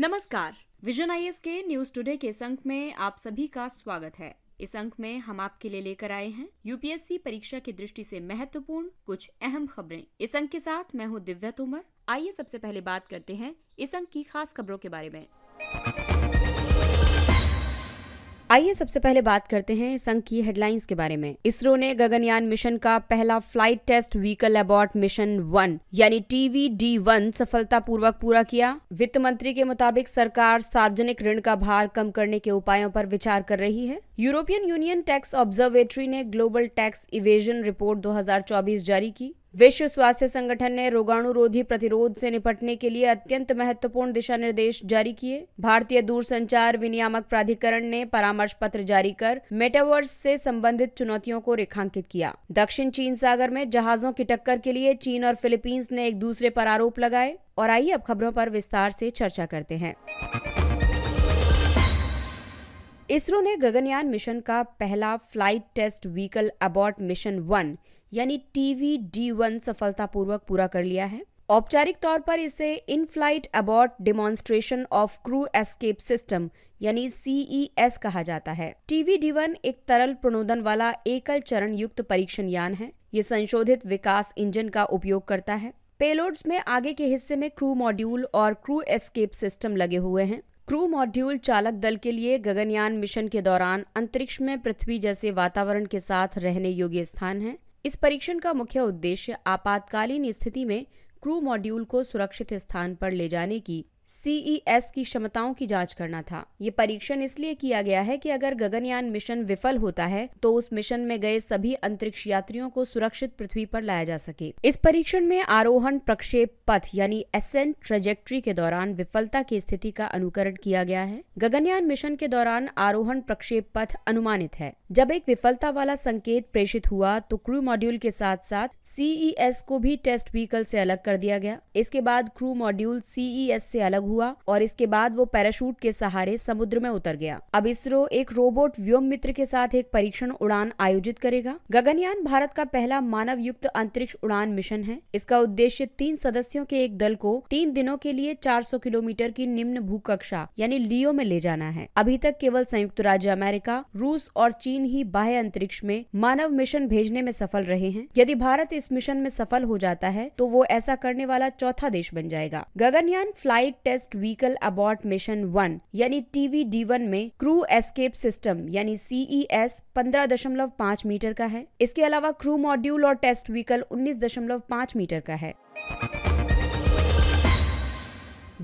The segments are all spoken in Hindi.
नमस्कार विजन आई के न्यूज टुडे के इस अंक में आप सभी का स्वागत है इस अंक में हम आपके लिए लेकर आए हैं यूपीएससी परीक्षा की दृष्टि से महत्वपूर्ण कुछ अहम खबरें इस अंक के साथ मैं हूँ दिव्या तोमर आइए सबसे पहले बात करते हैं इस अंक की खास खबरों के बारे में आइए सबसे पहले बात करते हैं संघ की हेडलाइंस के बारे में इसरो ने गगनयान मिशन का पहला flight test vehicle abort mission one यानी टीवी डी वन सफलतापूर्वक पूरा किया वित्त मंत्री के मुताबिक सरकार सार्वजनिक ऋण का भार कम करने के उपायों पर विचार कर रही है यूरोपियन यूनियन टैक्स ऑब्जर्वेटरी ने ग्लोबल टैक्स इवेजन रिपोर्ट 2024 जारी की विश्व स्वास्थ्य संगठन ने रोगाणुरोधी प्रतिरोध से निपटने के लिए अत्यंत महत्वपूर्ण दिशा निर्देश जारी किए भारतीय दूरसंचार विनियामक प्राधिकरण ने परामर्श पत्र जारी कर मेटावर्स से संबंधित चुनौतियों को रेखांकित किया दक्षिण चीन सागर में जहाजों की टक्कर के लिए चीन और फिलीपींस ने एक दूसरे पर आरोप लगाए और आइए अब खबरों पर विस्तार से चर्चा करते हैं इसरो ने गगनयान मिशन का पहला flight test vehicle abort mission one यानी टीवी डी वन सफलतापूर्वक पूरा कर लिया है औपचारिक तौर पर इसे in flight abort demonstration of crew escape system यानी एस e कहा जाता है टीवी डी वन एक तरल प्रणोदन वाला एकल चरण युक्त परीक्षण यान है ये संशोधित विकास इंजन का उपयोग करता है पेलोड्स में आगे के हिस्से में क्रू मॉड्यूल और क्रू एस्केप सिस्टम लगे हुए हैं क्रू मॉड्यूल चालक दल के लिए गगनयान मिशन के दौरान अंतरिक्ष में पृथ्वी जैसे वातावरण के साथ रहने योग्य स्थान है इस परीक्षण का मुख्य उद्देश्य आपातकालीन स्थिति में क्रू मॉड्यूल को सुरक्षित स्थान पर ले जाने की सीईएस e की क्षमताओं की जांच करना था ये परीक्षण इसलिए किया गया है कि अगर गगनयान मिशन विफल होता है तो उस मिशन में गए सभी अंतरिक्ष यात्रियों को सुरक्षित पृथ्वी पर लाया जा सके इस परीक्षण में आरोहण प्रक्षेप पथ यानी एसेंट ट्रेजेक्ट्री के दौरान विफलता की स्थिति का अनुकरण किया गया है गगनयान मिशन के दौरान आरोहण प्रक्षेप पथ अनुमानित है जब एक विफलता वाला संकेत प्रेषित हुआ तो क्रू मॉड्यूल के साथ साथ सीईएस को भी टेस्ट व्हीकल से अलग कर दिया गया इसके बाद क्रू मॉड्यूल सीईएस से अलग अलग हुआ और इसके बाद वो पैराशूट के सहारे समुद्र में उतर गया अब इसरो एक रोबोट व्योम मित्र के साथ एक परीक्षण उड़ान आयोजित करेगा गगनयान भारत का पहला मानव युक्त अंतरिक्ष उड़ान मिशन है इसका उद्देश्य तीन सदस्यों के एक दल को तीन दिनों के लिए 400 किलोमीटर की निम्न भूकक्षा यानी लियो में ले जाना है अभी तक केवल संयुक्त राज्य अमेरिका रूस और चीन ही बाह्य अंतरिक्ष में मानव मिशन भेजने में सफल रहे हैं यदि भारत इस मिशन में सफल हो जाता है तो वो ऐसा करने वाला चौथा देश बन जाएगा Gaganyaan flight test vehicle abort mission one यानी टीवी डी वन में क्रू एस्केप सिस्टम यानी सीई e दशमलव पाँच मीटर का है इसके अलावा क्रू मॉड्यूल और टेस्ट व्हीकल पाँच मीटर का है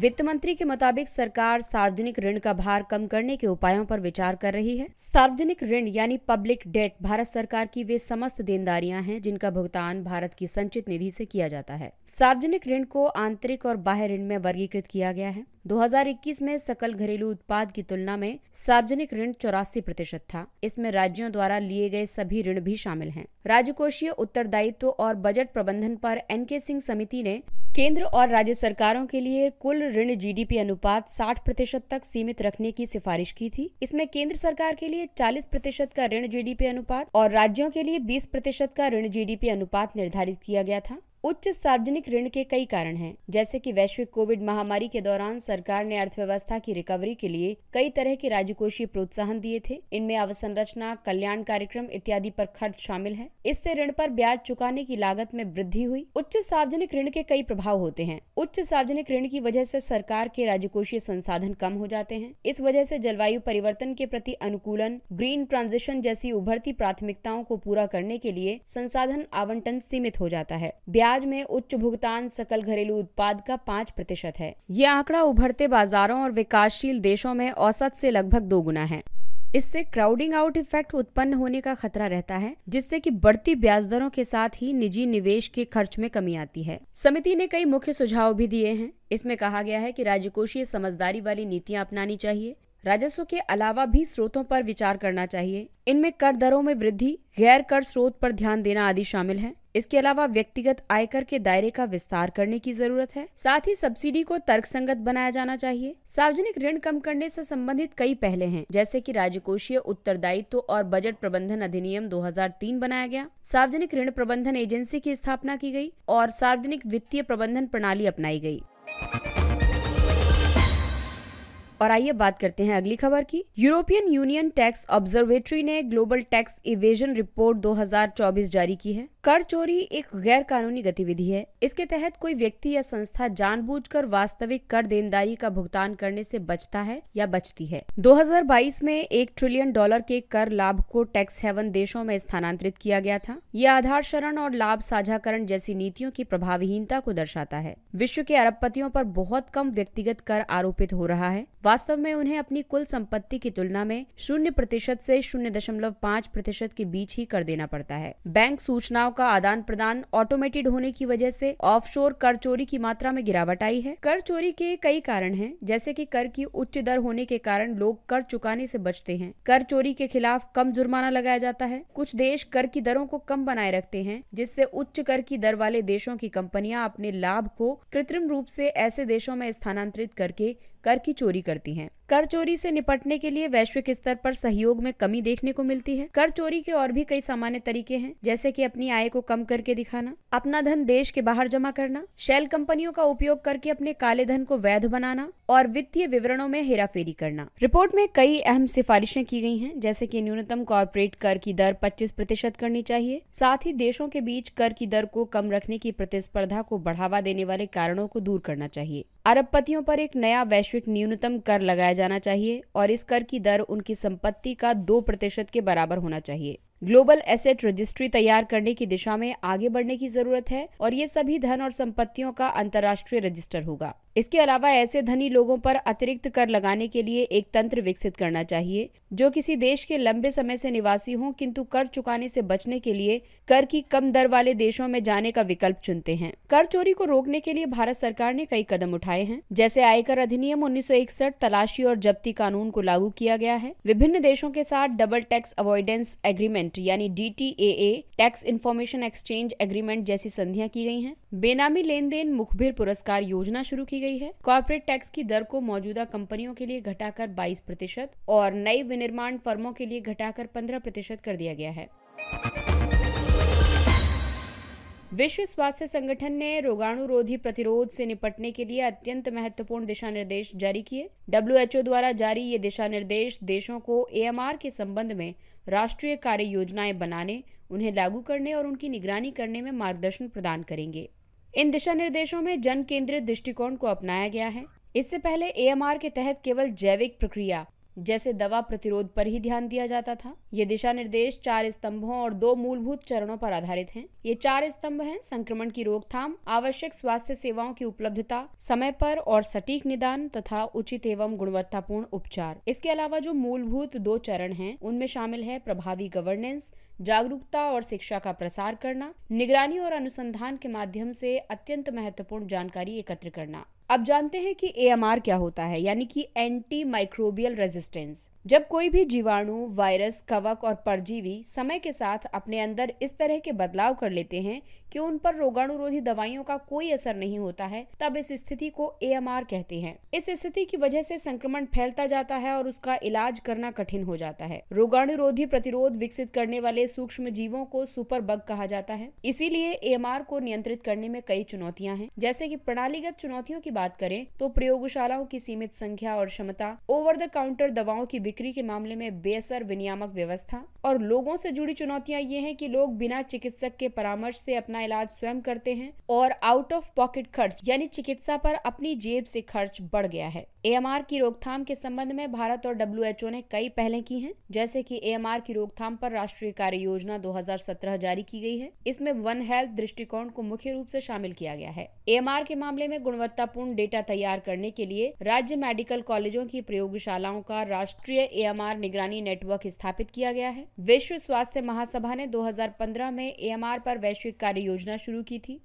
वित्त मंत्री के मुताबिक सरकार सार्वजनिक ऋण का भार कम करने के उपायों पर विचार कर रही है सार्वजनिक ऋण यानी पब्लिक डेट भारत सरकार की वे समस्त देनदारियां हैं जिनका भुगतान भारत की संचित निधि से किया जाता है सार्वजनिक ऋण को आंतरिक और बाह्य ऋण में वर्गीकृत किया गया है 2021 में सकल घरेलू उत्पाद की तुलना में सार्वजनिक ऋण चौरासी प्रतिशत था इसमें राज्यों द्वारा लिए गए सभी ऋण भी शामिल हैं राजकोषीय उत्तरदायित्व और बजट प्रबंधन पर एन के सिंह समिति ने केंद्र और राज्य सरकारों के लिए कुल ऋण जीडीपी अनुपात 60 प्रतिशत तक सीमित रखने की सिफारिश की थी इसमें केंद्र सरकार के लिए 40 प्रतिशत का ऋण जीडीपी अनुपात और राज्यों के लिए 20 प्रतिशत का ऋण जीडीपी अनुपात निर्धारित किया गया था उच्च सार्वजनिक ऋण के कई कारण हैं जैसे कि वैश्विक कोविड महामारी के दौरान सरकार ने अर्थव्यवस्था की रिकवरी के लिए कई तरह के राजकोषीय प्रोत्साहन दिए थे इनमें अवसंरचना कल्याण कार्यक्रम इत्यादि पर खर्च शामिल है इससे ऋण पर ब्याज चुकाने की लागत में वृद्धि हुई उच्च सार्वजनिक ऋण के कई प्रभाव होते हैं उच्च सार्वजनिक ऋण की वजह से सरकार के राजकोषीय संसाधन कम हो जाते हैं इस वजह से जलवायु परिवर्तन के प्रति अनुकूलन ग्रीन ट्रांजिशन जैसी उभरती प्राथमिकताओं को पूरा करने के लिए संसाधन आवंटन सीमित हो जाता है ब्याज ब्याज में उच्च भुगतान सकल घरेलू उत्पाद का पाँच प्रतिशत है ये आंकड़ा उभरते बाजारों और विकासशील देशों में औसत से लगभग दोगुना है इससे क्राउडिंग आउट इफेक्ट उत्पन्न होने का खतरा रहता है जिससे कि बढ़ती ब्याज दरों के साथ ही निजी निवेश के खर्च में कमी आती है समिति ने कई मुख्य सुझाव भी दिए हैं इसमें कहा गया है कि राज्य कोषीय समझदारी वाली नीतियां अपनानी चाहिए राजस्व के अलावा भी स्रोतों पर विचार करना चाहिए इनमें कर दरों में वृद्धि गैर कर स्रोत पर ध्यान देना आदि शामिल है इसके अलावा व्यक्तिगत आयकर के दायरे का विस्तार करने की जरूरत है साथ ही सब्सिडी को तर्कसंगत बनाया जाना चाहिए सार्वजनिक ऋण कम करने से संबंधित कई पहले हैं जैसे कि राजकोषीय उत्तरदायित्व और बजट प्रबंधन अधिनियम 2003 बनाया गया सार्वजनिक ऋण प्रबंधन एजेंसी की स्थापना की गई और सार्वजनिक वित्तीय प्रबंधन प्रणाली अपनाई गई और आइए बात करते हैं अगली खबर की यूरोपियन यूनियन टैक्स ऑब्जर्वेटरी ने ग्लोबल टैक्स इवेजन रिपोर्ट 2024 जारी की है कर चोरी एक गैर कानूनी गतिविधि है इसके तहत कोई व्यक्ति या संस्था जानबूझकर वास्तविक कर देनदारी का भुगतान करने से बचता है या बचती है 2022 में एक ट्रिलियन डॉलर के कर लाभ को टैक्स हेवन देशों में स्थानांतरित किया गया था यह आधार शरण और लाभ साझाकरण जैसी नीतियों की प्रभावहीनता को दर्शाता है विश्व के अरबपतियों पर बहुत कम व्यक्तिगत कर आरोपित हो रहा है वास्तव में उन्हें अपनी कुल संपत्ति की तुलना में शून्य प्रतिशत से शून्य दशमलव पाँच प्रतिशत के बीच ही कर देना पड़ता है बैंक सूचनाओं का आदान प्रदान ऑटोमेटेड होने की वजह से ऑफशोर कर चोरी की मात्रा में गिरावट आई है कर चोरी के कई कारण हैं जैसे कि कर की उच्च दर होने के कारण लोग कर चुकाने से बचते हैं कर चोरी के खिलाफ कम जुर्माना लगाया जाता है कुछ देश कर की दरों को कम बनाए रखते हैं जिससे उच्च कर की दर वाले देशों की कंपनियां अपने लाभ को कृत्रिम रूप से ऐसे देशों में स्थानांतरित करके कर की चोरी करती हैं कर चोरी से निपटने के लिए वैश्विक स्तर पर सहयोग में कमी देखने को मिलती है कर चोरी के और भी कई सामान्य तरीके हैं जैसे कि अपनी आय को कम करके दिखाना अपना धन देश के बाहर जमा करना शेल कंपनियों का उपयोग करके अपने काले धन को वैध बनाना और वित्तीय विवरणों में हेराफेरी करना रिपोर्ट में कई अहम सिफारिशें की गई हैं जैसे कि न्यूनतम कॉरपोरेट कर की दर 25 प्रतिशत करनी चाहिए साथ ही देशों के बीच कर की दर को कम रखने की प्रतिस्पर्धा को बढ़ावा देने वाले कारणों को दूर करना चाहिए अरबपतियों पर एक नया वैश्विक न्यूनतम कर लगाया जाना चाहिए और इस कर की दर उनकी संपत्ति का दो प्रतिशत के बराबर होना चाहिए ग्लोबल एसेट रजिस्ट्री तैयार करने की दिशा में आगे बढ़ने की जरूरत है और ये सभी धन और संपत्तियों का अंतर्राष्ट्रीय रजिस्टर होगा इसके अलावा ऐसे धनी लोगों पर अतिरिक्त कर लगाने के लिए एक तंत्र विकसित करना चाहिए जो किसी देश के लंबे समय से निवासी हों किंतु कर चुकाने से बचने के लिए कर की कम दर वाले देशों में जाने का विकल्प चुनते हैं कर चोरी को रोकने के लिए भारत सरकार ने कई कदम उठाए हैं जैसे आयकर अधिनियम उन्नीस तलाशी और जब्ती कानून को लागू किया गया है विभिन्न देशों के साथ double tax avoidance agreement agreement यानी D tax information exchange agreement जैसी संधियां की गई हैं बेनामी लेन देन मुखबिर पुरस्कार योजना शुरू की गई है कॉर्पोरेट टैक्स की दर को मौजूदा कंपनियों के लिए घटाकर 22 प्रतिशत और नई विनिर्माण फर्मों के लिए घटाकर 15 प्रतिशत कर दिया गया है विश्व स्वास्थ्य संगठन ने रोगाणुरोधी प्रतिरोध से निपटने के लिए अत्यंत महत्वपूर्ण दिशा निर्देश जारी किए डब्ल्यू द्वारा जारी ये दिशा निर्देश देशों को एएमआर के संबंध में राष्ट्रीय कार्य योजनाएं बनाने उन्हें लागू करने और उनकी निगरानी करने में मार्गदर्शन प्रदान करेंगे इन दिशा निर्देशों में जन केंद्रित दृष्टिकोण को अपनाया गया है इससे पहले एएमआर के तहत केवल जैविक प्रक्रिया जैसे दवा प्रतिरोध पर ही ध्यान दिया जाता था ये दिशा निर्देश चार स्तंभों और दो मूलभूत चरणों पर आधारित हैं। ये चार स्तंभ हैं संक्रमण की रोकथाम आवश्यक स्वास्थ्य सेवाओं की उपलब्धता समय पर और सटीक निदान तथा उचित एवं गुणवत्तापूर्ण उपचार इसके अलावा जो मूलभूत दो चरण है उनमें शामिल है प्रभावी गवर्नेंस जागरूकता और शिक्षा का प्रसार करना निगरानी और अनुसंधान के माध्यम से अत्यंत महत्वपूर्ण जानकारी एकत्र करना अब जानते हैं कि ए क्या होता है यानी कि एंटी माइक्रोबियल रेजिस्टेंस जब कोई भी जीवाणु वायरस कवक और परजीवी समय के साथ अपने अंदर इस तरह के बदलाव कर लेते हैं कि उन पर रोगाणुरोधी दवाइयों का कोई असर नहीं होता है तब इस स्थिति को ए कहते हैं इस स्थिति की वजह से संक्रमण फैलता जाता है और उसका इलाज करना कठिन हो जाता है रोगाणुरोधी प्रतिरोध विकसित करने वाले सूक्ष्म जीवों को सुपर बग कहा जाता है इसीलिए ए को नियंत्रित करने में कई चुनौतियाँ हैं जैसे की प्रणालीगत चुनौतियों की बात करें तो प्रयोगशालाओं की सीमित संख्या और क्षमता ओवर द काउंटर दवाओं की बिक्री के मामले में बेअसर विनियामक व्यवस्था और लोगों से जुड़ी चुनौतियां ये हैं कि लोग बिना चिकित्सक के परामर्श से अपना इलाज स्वयं करते हैं और आउट ऑफ पॉकेट खर्च यानी चिकित्सा पर अपनी जेब से खर्च बढ़ गया है ए की रोकथाम के संबंध में भारत और डब्ल्यू ने कई पहले की है जैसे की ए की रोकथाम पर राष्ट्रीय कार्य योजना दो जारी की गई है इसमें वन हेल्थ दृष्टिकोण को मुख्य रूप से शामिल किया गया है ए के मामले में गुणवत्तापूर्ण डेटा तैयार करने के लिए राज्य मेडिकल कॉलेजों की प्रयोगशालाओं का राष्ट्रीय एएमआर निगरानी नेटवर्क स्थापित किया गया है विश्व स्वास्थ्य महासभा ने 2015 में एएमआर पर वैश्विक कार्य योजना शुरू की थी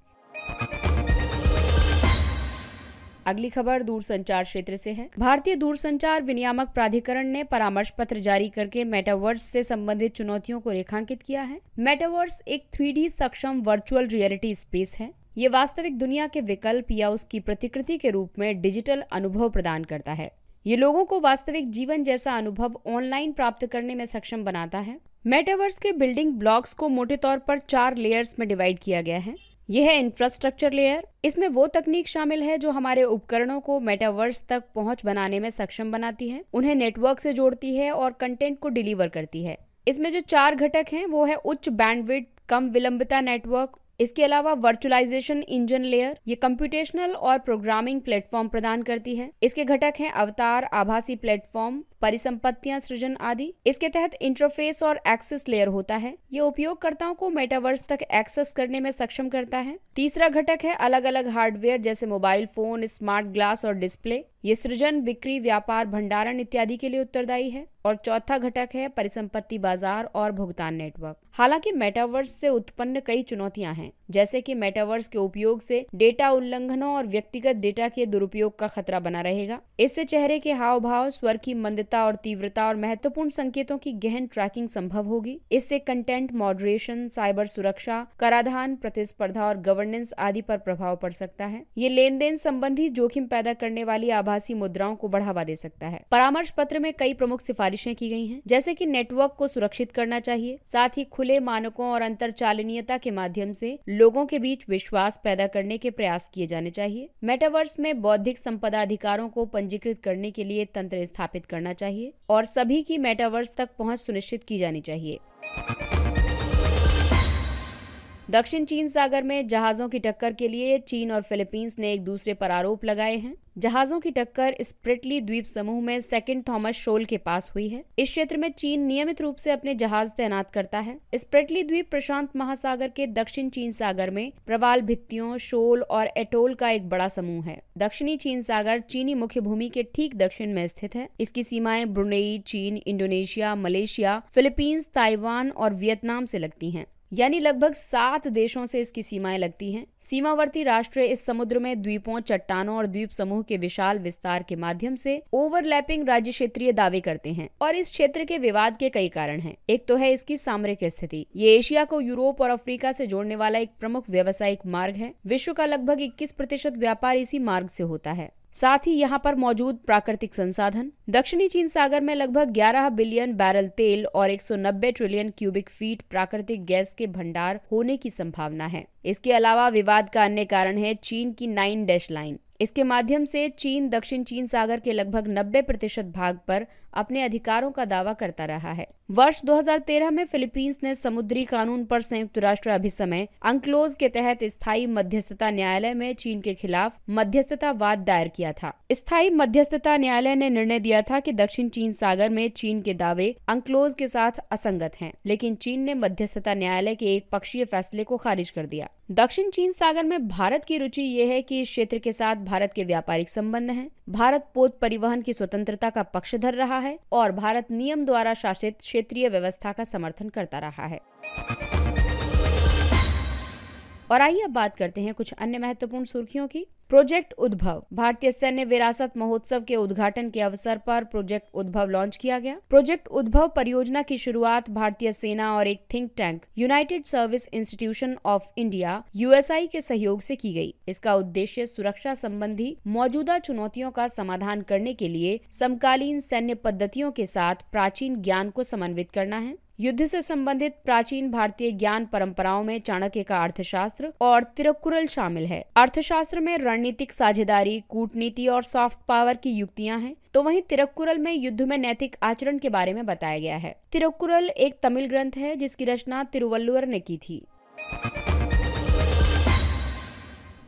अगली खबर दूरसंचार क्षेत्र से है भारतीय दूरसंचार विनियामक प्राधिकरण ने परामर्श पत्र जारी करके मेटावर्स से संबंधित चुनौतियों को रेखांकित किया है मेटावर्स एक थ्री सक्षम वर्चुअल रियलिटी स्पेस है ये वास्तविक दुनिया के विकल्प या उसकी प्रतिकृति के रूप में डिजिटल अनुभव प्रदान करता है ये लोगों को वास्तविक जीवन जैसा अनुभव ऑनलाइन प्राप्त करने में सक्षम बनाता है मेटावर्स के बिल्डिंग ब्लॉक्स को मोटे तौर पर चार लेयर्स में डिवाइड किया गया है यह है इंफ्रास्ट्रक्चर लेयर इसमें वो तकनीक शामिल है जो हमारे उपकरणों को मेटावर्स तक पहुंच बनाने में सक्षम बनाती है उन्हें नेटवर्क से जोड़ती है और कंटेंट को डिलीवर करती है इसमें जो चार घटक हैं वो है उच्च बैंडविड कम विलंबता नेटवर्क इसके अलावा वर्चुअलाइजेशन इंजन लेयर ये कंप्यूटेशनल और प्रोग्रामिंग प्लेटफॉर्म प्रदान करती है इसके घटक हैं अवतार आभासी प्लेटफॉर्म परिसंपत्तियां सृजन आदि इसके तहत इंटरफेस और एक्सेस लेयर होता है ये उपयोगकर्ताओं को मेटावर्स तक एक्सेस करने में सक्षम करता है तीसरा घटक है अलग अलग हार्डवेयर जैसे मोबाइल फोन स्मार्ट ग्लास और डिस्प्ले ये सृजन बिक्री व्यापार भंडारण इत्यादि के लिए उत्तरदायी है और चौथा घटक है परिसंपत्ति बाजार और भुगतान नेटवर्क हालांकि मेटावर्स से उत्पन्न कई चुनौतियां हैं जैसे कि मेटावर्स के उपयोग से डेटा उल्लंघनों और व्यक्तिगत डेटा के दुरुपयोग का खतरा बना रहेगा इससे चेहरे के हाव भाव स्वर की मंदता गंभीरता और तीव्रता और महत्वपूर्ण संकेतों की गहन ट्रैकिंग संभव होगी इससे कंटेंट मॉडरेशन साइबर सुरक्षा कराधान प्रतिस्पर्धा और गवर्नेंस आदि पर प्रभाव पड़ सकता है ये लेन देन संबंधी जोखिम पैदा करने वाली आभासी मुद्राओं को बढ़ावा दे सकता है परामर्श पत्र में कई प्रमुख सिफारिशें की गई हैं जैसे कि नेटवर्क को सुरक्षित करना चाहिए साथ ही खुले मानकों और अंतरचालनीयता के माध्यम से लोगों के बीच विश्वास पैदा करने के प्रयास किए जाने चाहिए मेटावर्स में बौद्धिक संपदा अधिकारों को पंजीकृत करने के लिए तंत्र स्थापित करना चाहिए और सभी की मेटावर्स तक पहुंच सुनिश्चित की जानी चाहिए दक्षिण चीन सागर में जहाजों की टक्कर के लिए चीन और फिलीपींस ने एक दूसरे पर आरोप लगाए हैं जहाजों की टक्कर स्प्रिटली द्वीप समूह में सेकेंड थॉमस शोल के पास हुई है इस क्षेत्र में चीन नियमित रूप से अपने जहाज तैनात करता है स्प्रिटली द्वीप प्रशांत महासागर के दक्षिण चीन सागर में प्रवाल भित्तियों शोल और एटोल का एक बड़ा समूह है दक्षिणी चीन सागर चीनी मुख्य भूमि के ठीक दक्षिण में स्थित है इसकी सीमाएं ब्रुनेई चीन इंडोनेशिया मलेशिया फिलीपींस ताइवान और वियतनाम से लगती हैं यानी लगभग सात देशों से इसकी सीमाएं लगती हैं सीमावर्ती राष्ट्र इस समुद्र में द्वीपों चट्टानों और द्वीप समूह के विशाल विस्तार के माध्यम से ओवरलैपिंग राज्य क्षेत्रीय दावे करते हैं और इस क्षेत्र के विवाद के कई कारण हैं एक तो है इसकी सामरिक स्थिति ये एशिया को यूरोप और अफ्रीका से जोड़ने वाला एक प्रमुख व्यावसायिक मार्ग है विश्व का लगभग इक्कीस प्रतिशत व्यापार इसी मार्ग से होता है साथ ही यहाँ पर मौजूद प्राकृतिक संसाधन दक्षिणी चीन सागर में लगभग 11 बिलियन बैरल तेल और 190 ट्रिलियन क्यूबिक फीट प्राकृतिक गैस के भंडार होने की संभावना है इसके अलावा विवाद का अन्य कारण है चीन की नाइन डैश लाइन इसके माध्यम से चीन दक्षिण चीन सागर के लगभग 90 प्रतिशत भाग पर अपने अधिकारों का दावा करता रहा है वर्ष 2013 में फिलीपींस ने समुद्री कानून पर संयुक्त राष्ट्र अभिसमय अंक्लोज के तहत स्थायी मध्यस्थता न्यायालय में चीन के खिलाफ मध्यस्थता वाद दायर किया था स्थायी मध्यस्थता न्यायालय ने निर्णय दिया था की दक्षिण चीन सागर में चीन के दावे अंक्लोज के साथ असंगत है लेकिन चीन ने मध्यस्थता न्यायालय के एक पक्षीय फैसले को खारिज कर दिया दक्षिण चीन सागर में भारत की रुचि ये है की इस क्षेत्र के साथ भारत के व्यापारिक संबंध हैं भारत पोत परिवहन की स्वतंत्रता का पक्षधर रहा है और भारत नियम द्वारा शासित क्षेत्रीय व्यवस्था का समर्थन करता रहा है और आइए अब बात करते हैं कुछ अन्य महत्वपूर्ण सुर्खियों की प्रोजेक्ट उद्भव भारतीय सैन्य विरासत महोत्सव के उद्घाटन के अवसर पर प्रोजेक्ट उद्भव लॉन्च किया गया प्रोजेक्ट उद्भव परियोजना की शुरुआत भारतीय सेना और एक think tank United Service Institution of India USI के सहयोग से की गई। इसका उद्देश्य सुरक्षा संबंधी मौजूदा चुनौतियों का समाधान करने के लिए समकालीन सैन्य पद्धतियों के साथ प्राचीन ज्ञान को समन्वित करना है युद्ध से संबंधित प्राचीन भारतीय ज्ञान परंपराओं में चाणक्य का अर्थशास्त्र और तिरुकुरल शामिल है अर्थशास्त्र में रणनीतिक साझेदारी कूटनीति और सॉफ्ट पावर की युक्तियां हैं तो वहीं तिरुक्कुरल में युद्ध में नैतिक आचरण के बारे में बताया गया है तिरुक्कुरल एक तमिल ग्रंथ है जिसकी रचना तिरुवल्लुवर ने की थी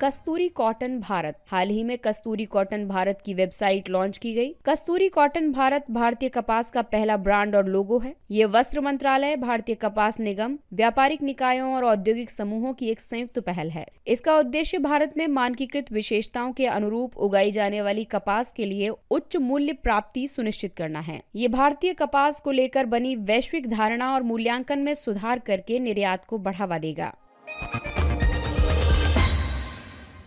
कस्तूरी कॉटन भारत हाल ही में कस्तूरी कॉटन भारत की वेबसाइट लॉन्च की गई कस्तूरी कॉटन भारत भारतीय कपास का पहला ब्रांड और लोगो है ये वस्त्र मंत्रालय भारतीय कपास निगम व्यापारिक निकायों और औद्योगिक समूहों की एक संयुक्त पहल है इसका उद्देश्य भारत में मानकीकृत विशेषताओं के अनुरूप उगाई जाने वाली कपास के लिए उच्च मूल्य प्राप्ति सुनिश्चित करना है ये भारतीय कपास को लेकर बनी वैश्विक धारणा और मूल्यांकन में सुधार करके निर्यात को बढ़ावा देगा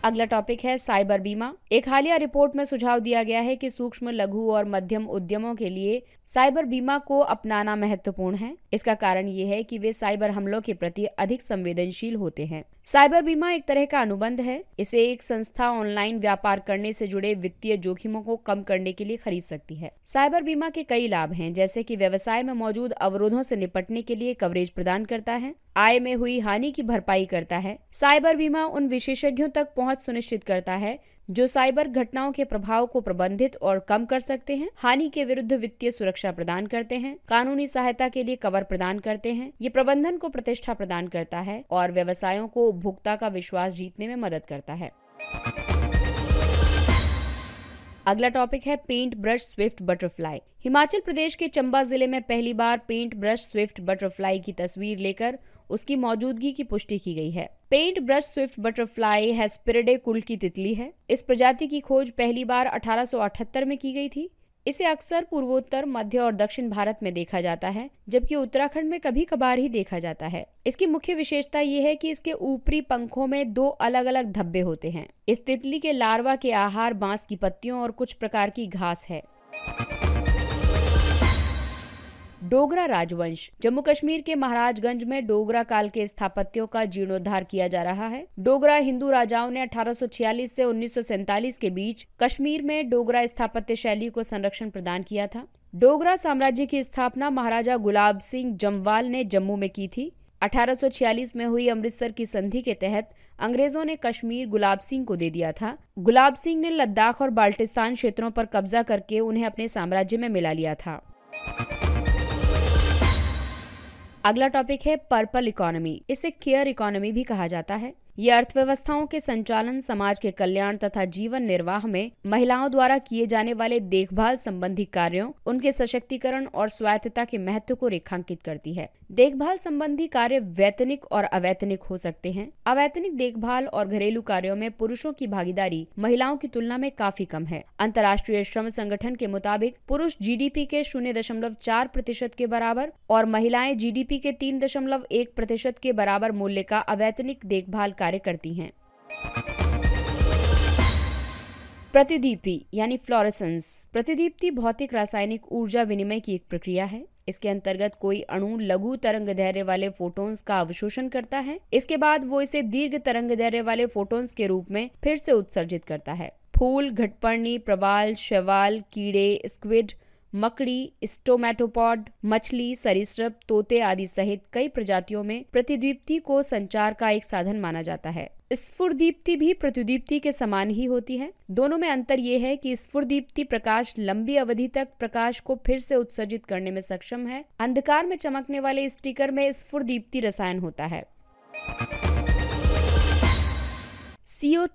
अगला टॉपिक है साइबर बीमा एक हालिया रिपोर्ट में सुझाव दिया गया है कि सूक्ष्म लघु और मध्यम उद्यमों के लिए साइबर बीमा को अपनाना महत्वपूर्ण है इसका कारण ये है कि वे साइबर हमलों के प्रति अधिक संवेदनशील होते हैं साइबर बीमा एक तरह का अनुबंध है इसे एक संस्था ऑनलाइन व्यापार करने से जुड़े वित्तीय जोखिमों को कम करने के लिए खरीद सकती है साइबर बीमा के कई लाभ हैं जैसे कि व्यवसाय में मौजूद अवरोधों से निपटने के लिए कवरेज प्रदान करता है आय में हुई हानि की भरपाई करता है साइबर बीमा उन विशेषज्ञों तक पहुंच सुनिश्चित करता है जो साइबर घटनाओं के प्रभाव को प्रबंधित और कम कर सकते हैं हानि के विरुद्ध वित्तीय सुरक्षा प्रदान करते हैं कानूनी सहायता के लिए कवर प्रदान करते हैं ये प्रबंधन को प्रतिष्ठा प्रदान करता है और व्यवसायों को उपभोक्ता का विश्वास जीतने में मदद करता है अगला टॉपिक है paint brush swift butterfly Himachal Pradesh के चंबा जिले में पहली बार पेंट ब्रश स्विफ्ट बटरफ्लाई की तस्वीर लेकर उसकी मौजूदगी की पुष्टि की गई है पेंट ब्रश स्विफ्ट बटरफ्लाई स्पिरडे कुल की तितली है इस प्रजाति की खोज पहली बार 1878 में की गई थी इसे अक्सर पूर्वोत्तर मध्य और दक्षिण भारत में देखा जाता है जबकि उत्तराखंड में कभी कभार ही देखा जाता है इसकी मुख्य विशेषता ये है कि इसके ऊपरी पंखों में दो अलग अलग धब्बे होते हैं इस तितली के लार्वा के आहार बांस की पत्तियों और कुछ प्रकार की घास है डोगरा राजवंश जम्मू कश्मीर के महाराजगंज में डोगरा काल के स्थापत्यों का जीर्णोद्धार किया जा रहा है डोगरा हिंदू राजाओं ने 1846 से उन्नीस के बीच कश्मीर में डोगरा स्थापत्य शैली को संरक्षण प्रदान किया था डोगरा साम्राज्य की स्थापना महाराजा गुलाब सिंह जमवाल ने जम्मू में की थी 1846 में हुई अमृतसर की संधि के तहत अंग्रेजों ने कश्मीर गुलाब सिंह को दे दिया था गुलाब सिंह ने लद्दाख और बाल्टिस्तान क्षेत्रों पर कब्जा करके उन्हें अपने साम्राज्य में मिला लिया था अगला टॉपिक है पर्पल इकोनॉमी इसे केयर इकोनॉमी भी कहा जाता है ये अर्थव्यवस्थाओं के संचालन समाज के कल्याण तथा जीवन निर्वाह में महिलाओं द्वारा किए जाने वाले देखभाल संबंधी कार्यों उनके सशक्तिकरण और स्वायत्तता के महत्व को रेखांकित करती है देखभाल संबंधी कार्य वैतनिक और अवैतनिक हो सकते हैं अवैतनिक देखभाल और घरेलू कार्यों में पुरुषों की भागीदारी महिलाओं की तुलना में काफी कम है अंतर्राष्ट्रीय श्रम संगठन के मुताबिक पुरुष जीडीपी के शून्य दशमलव चार प्रतिशत के बराबर और महिलाएं जीडीपी के तीन दशमलव एक प्रतिशत के बराबर मूल्य का अवैतनिक देखभाल कार्य करती हैं प्रतिदीप्ति यानी फ्लोरेसेंस प्रतिदीप्ति भौतिक रासायनिक ऊर्जा विनिमय की एक प्रक्रिया है इसके अंतर्गत कोई अणु लघु तरंग धैर्य वाले फोटॉन्स का अवशोषण करता है इसके बाद वो इसे दीर्घ तरंग धैर्य वाले फोटॉन्स के रूप में फिर से उत्सर्जित करता है फूल घटपर्णी प्रवाल शैवाल कीड़े स्क्विड मकड़ी स्टोमेटोपॉड मछली सरीसृप तोते आदि सहित कई प्रजातियों में प्रतिद्वीप्ति को संचार का एक साधन माना जाता है स्फुर्दीप्ति भी प्रतिदीप्ति के समान ही होती है दोनों में अंतर यह है कि स्फुर्दीप्ति प्रकाश लंबी अवधि तक प्रकाश को फिर से उत्सर्जित करने में सक्षम है अंधकार में चमकने वाले स्टिकर में स्फुर्दीप्ति रसायन होता है सीओ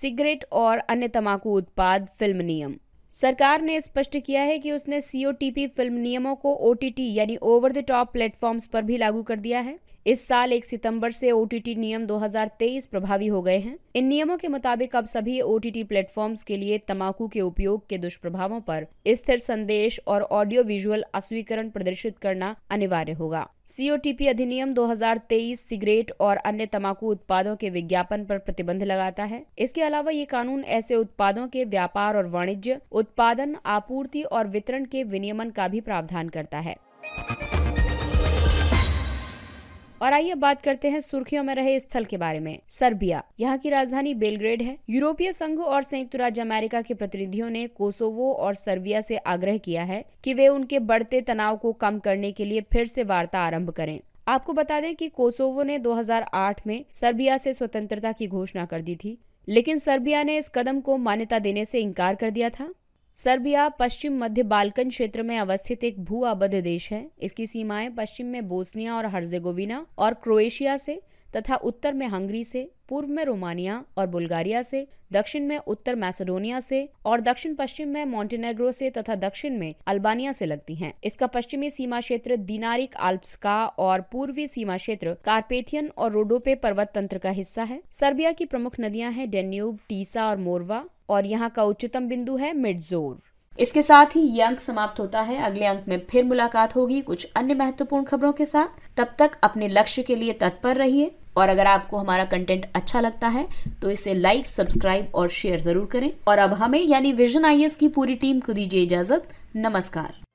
सिगरेट और अन्य तमाकू उत्पाद फिल्म नियम सरकार ने स्पष्ट किया है कि उसने सीओटीपी फिल्म नियमों को ओटीटी यानी ओवर द टॉप प्लेटफॉर्म्स पर भी लागू कर दिया है इस साल 1 सितंबर से ओटीटी नियम 2023 प्रभावी हो गए हैं इन नियमों के मुताबिक अब सभी ओटीटी प्लेटफॉर्म्स के लिए तंबाकू के उपयोग के दुष्प्रभावों पर स्थिर संदेश और ऑडियो विजुअल अस्वीकरण प्रदर्शित करना अनिवार्य होगा सीओटीपी अधिनियम 2023 सिगरेट और अन्य तमाकू उत्पादों के विज्ञापन पर प्रतिबंध लगाता है इसके अलावा ये कानून ऐसे उत्पादों के व्यापार और वाणिज्य उत्पादन आपूर्ति और वितरण के विनियमन का भी प्रावधान करता है और आइए बात करते हैं सुर्खियों में रहे स्थल के बारे में सर्बिया यहाँ की राजधानी बेलग्रेड है यूरोपीय संघ और संयुक्त राज्य अमेरिका के प्रतिनिधियों ने कोसोवो और सर्बिया से आग्रह किया है कि वे उनके बढ़ते तनाव को कम करने के लिए फिर से वार्ता आरंभ करें आपको बता दें कि कोसोवो ने 2008 में सर्बिया से स्वतंत्रता की घोषणा कर दी थी लेकिन सर्बिया ने इस कदम को मान्यता देने से इनकार कर दिया था सर्बिया पश्चिम मध्य बाल्कन क्षेत्र में अवस्थित एक भू आबद्ध देश है इसकी सीमाएं पश्चिम में बोस्निया और हर्जेगोविना और क्रोएशिया से तथा उत्तर में हंगरी से पूर्व में रोमानिया और बुल्गारिया से दक्षिण में उत्तर मैसेडोनिया से और दक्षिण पश्चिम में मॉन्टेनेग्रो से तथा दक्षिण में अल्बानिया से लगती हैं। इसका पश्चिमी सीमा क्षेत्र दिनारिक आल्प्स का और पूर्वी सीमा क्षेत्र कार्पेथियन और रोडोपे पर्वत तंत्र का हिस्सा है सर्बिया की प्रमुख नदियां हैं डेन्यूब टीसा और मोरवा और यहाँ का उच्चतम बिंदु है मिडजोर इसके साथ ही ये अंक समाप्त होता है अगले अंक में फिर मुलाकात होगी कुछ अन्य महत्वपूर्ण खबरों के साथ तब तक अपने लक्ष्य के लिए तत्पर रहिए और अगर आपको हमारा कंटेंट अच्छा लगता है तो इसे लाइक सब्सक्राइब और शेयर जरूर करें और अब हमें यानी विजन आई की पूरी टीम को दीजिए इजाजत नमस्कार